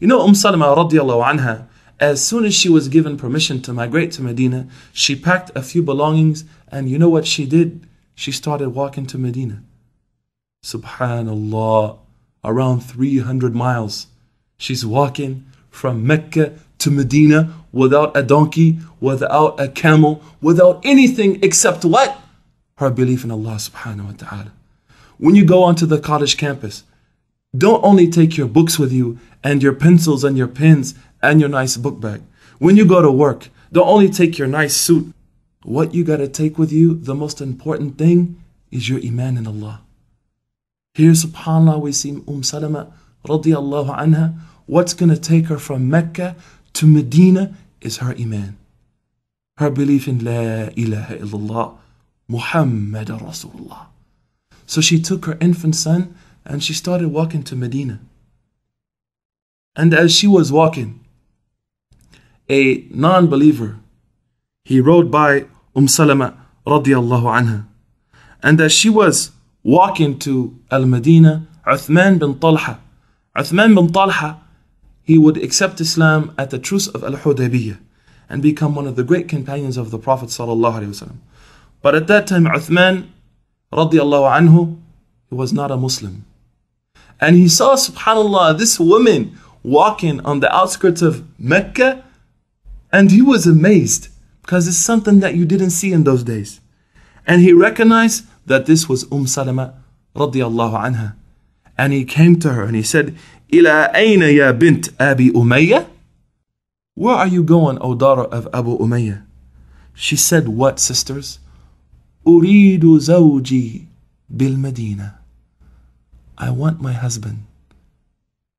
You know, Umm Salama radiallahu anha, as soon as she was given permission to migrate to Medina, she packed a few belongings and you know what she did? She started walking to Medina. Subhanallah, around 300 miles. She's walking from Mecca to Medina without a donkey, without a camel, without anything except what? Her belief in Allah subhanahu wa ta'ala. When you go onto the college campus, don't only take your books with you and your pencils and your pens and your nice book bag. When you go to work, don't only take your nice suit. What you got to take with you, the most important thing, is your iman in Allah. Here, subhanAllah, we see Umm Salama radiallahu anha. What's going to take her from Mecca to Medina is her iman. Her belief in La ilaha illallah, Muhammad Rasulullah. So she took her infant son and she started walking to Medina. And as she was walking, a non believer, he rode by Umm Salama radiallahu anha. And as she was walking to Al Medina, Uthman bin Talha, Uthman bin Talha, he would accept Islam at the truce of Al Hudaybiyah and become one of the great companions of the Prophet. But at that time, Uthman radiallahu anhu, he was not a Muslim. And he saw, subhanAllah, this woman walking on the outskirts of Mecca. And he was amazed because it's something that you didn't see in those days. And he recognized that this was Umm Salama radiallahu anha. And he came to her and he said, إِلَىٰ أَيْنَ يَا بِنْتْ أَبِي أُمَيَّةٍ Where are you going, O daughter of Abu Umayyah? She said, What, sisters? أُرِيدُ زَوْجِي بِالْمَدِينَةِ I want my husband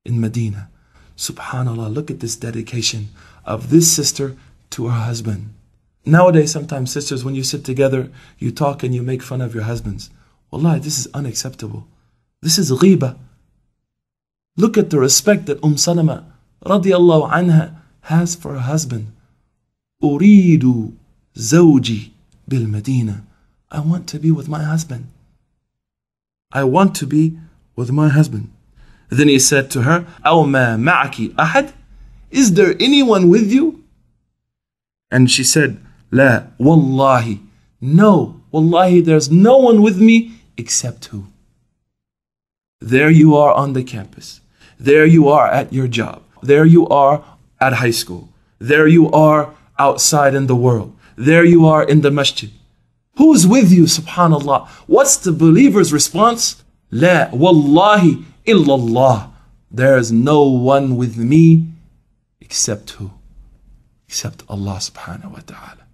in Medina. Subhanallah, look at this dedication of this sister to her husband. Nowadays, sometimes sisters, when you sit together, you talk and you make fun of your husbands. Wallahi, this is unacceptable. This is riba. Look at the respect that Umm Salama radiallahu anha has for her husband. Uridu zawji bil Medina. I want to be with my husband. I want to be with my husband. Then he said to her, "O مَا ma'aki أَحَدٍ Is there anyone with you? And she said, "La wallahi. No, wallahi, there's no one with me except who? There you are on the campus. There you are at your job. There you are at high school. There you are outside in the world. There you are in the masjid. Who is with you, subhanAllah? What's the believer's response? La إلا illallah. There is no one with me except who? Except Allah subhanahu wa ta'ala.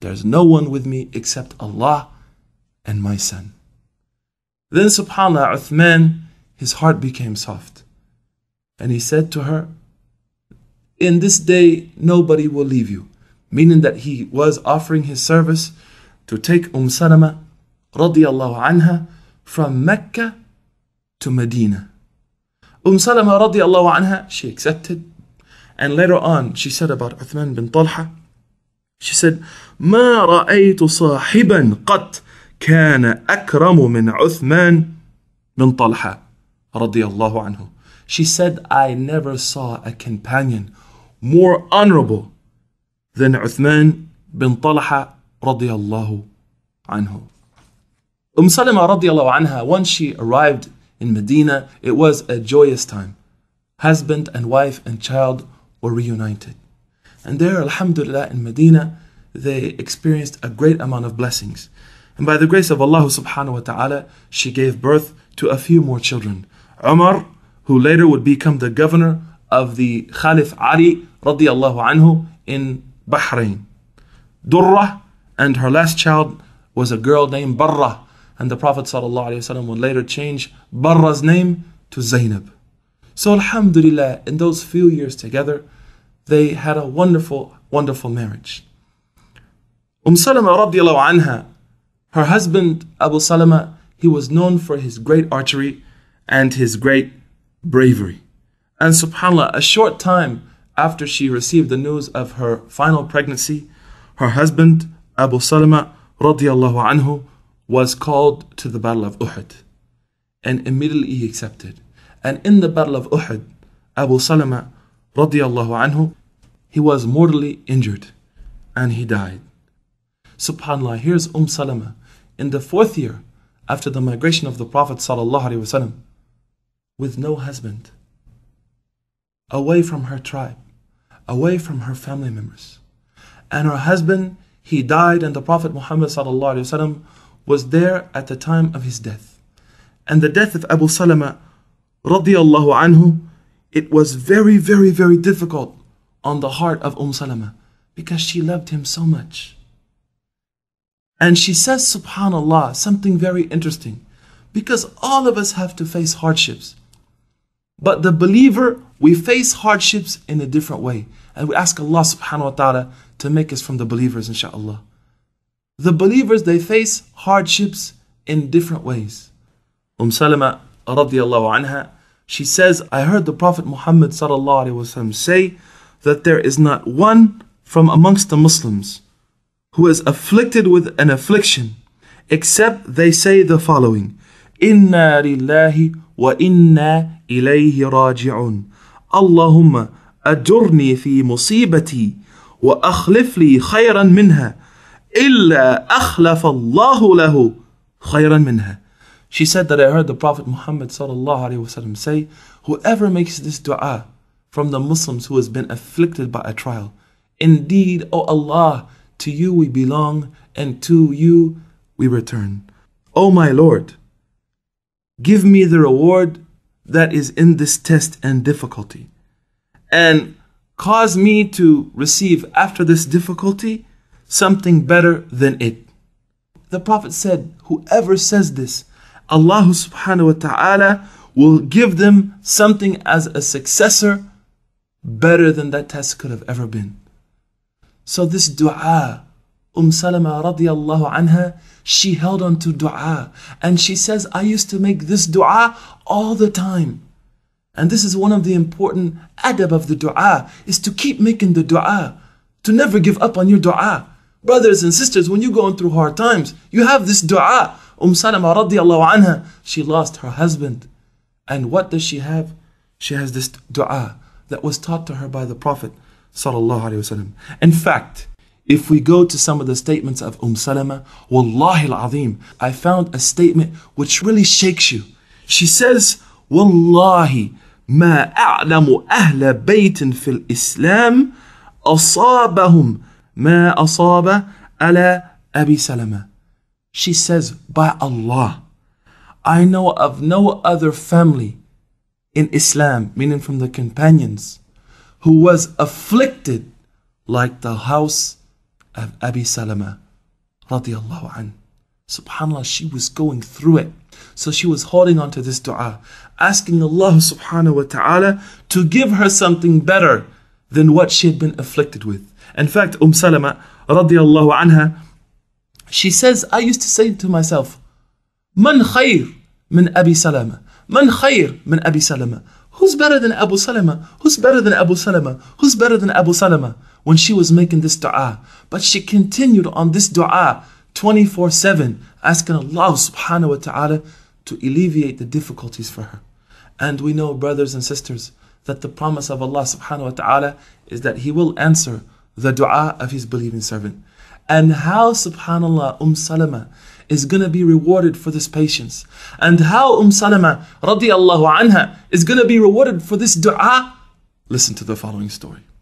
There's no one with me except Allah and my son. Then subhanAllah, Uthman, his heart became soft. And he said to her, In this day, nobody will leave you. Meaning that he was offering his service to take Umm Salama radiallahu anha from Mecca to Medina. Umm Salama radiallahu anha, she accepted. And later on, she said about Uthman bin Talha, she said, ما رأيت صاحبا قط كان أكرم من عثمان بن طلحة رضي الله عنه. She said, I never saw a companion more honorable than Uthman bin Talha رضي الله عنه. Umm Salama radiallahu anha, once she arrived in Medina, it was a joyous time. Husband and wife and child were reunited. And there, alhamdulillah, in Medina, they experienced a great amount of blessings. And by the grace of Allah subhanahu wa ta'ala, she gave birth to a few more children. Umar, who later would become the governor of the Khalif Ali radiallahu anhu in Bahrain. Durrah and her last child was a girl named Barra and the Prophet ﷺ would later change Barra's name to Zainab. So Alhamdulillah, in those few years together, they had a wonderful, wonderful marriage. Umm Salama radiallahu anha, her husband Abu Salama, he was known for his great archery and his great bravery. And subhanAllah, a short time after she received the news of her final pregnancy, her husband Abu Salama radiallahu anhu, was called to the Battle of Uhud. And immediately he accepted. And in the Battle of Uhud, Abu Salama radiallahu anhu, he was mortally injured and he died. SubhanAllah, here's Umm Salama in the fourth year after the migration of the Prophet وسلم, with no husband, away from her tribe, away from her family members. And her husband, he died, and the Prophet Muhammad وسلم, was there at the time of his death. And the death of Abu Salama radiallahu anhu, it was very, very, very difficult on the heart of Umm Salama because she loved him so much. And she says, subhanAllah, something very interesting because all of us have to face hardships. But the believer, we face hardships in a different way. And we ask Allah subhanahu wa ta'ala to make us from the believers, inshaAllah the believers they face hardships in different ways. Um Salama radiallahu anha, she says, I heard the Prophet Muhammad sallallahu alaihi wasallam say that there is not one from amongst the Muslims who is afflicted with an affliction, except they say the following: Inna lillahi wa inna ilayhi raji'un. Allahumma ajurni fi musibati wa akhlif khayran minha. إلا أخلف الله له خيرا منها. She said that I heard the Prophet Muhammad وسلم, say, Whoever makes this dua from the Muslims who has been afflicted by a trial, indeed, O Allah, to you we belong and to you we return. O my Lord, give me the reward that is in this test and difficulty, and cause me to receive after this difficulty something better than it. The Prophet said, Whoever says this, Allah subhanahu wa ta'ala will give them something as a successor better than that test could have ever been. So this dua, Um Salama radiallahu anha, she held on to dua. And she says, I used to make this dua all the time. And this is one of the important adab of the dua, is to keep making the dua, to never give up on your dua. Brothers and sisters, when you're going through hard times, you have this dua. Umm Salama radiallahu anha, she lost her husband. And what does she have? She has this dua that was taught to her by the Prophet In fact, if we go to some of the statements of Umm Salama, Wallahi al-Azim, I found a statement which really shakes you. She says, Wallahi, ما أعلم أهل بيت في الإسلام أصابهم ما asaba على أبي سلمة. She says, by Allah, I know of no other family in Islam, meaning from the companions, who was afflicted like the house of Abi Salama radiallahu an. Subhanallah, she was going through it. So she was holding on to this dua, asking Allah subhanahu wa ta'ala to give her something better than what she had been afflicted with. In fact, Umm Salama radiallahu anha, she says, I used to say to myself, Man khayr min Abi Salama. Man khayr min Abi Salama. Who's better than Abu Salama? Who's better than Abu Salama? Who's better than Abu Salama? When she was making this dua. But she continued on this dua 24 7, asking Allah subhanahu wa ta'ala to alleviate the difficulties for her. And we know, brothers and sisters, that the promise of Allah subhanahu wa ta'ala is that He will answer the dua of his believing servant. And how, subhanAllah, Umm Salama is going to be rewarded for this patience. And how Umm Salama, radiallahu anha, is going to be rewarded for this dua. Listen to the following story.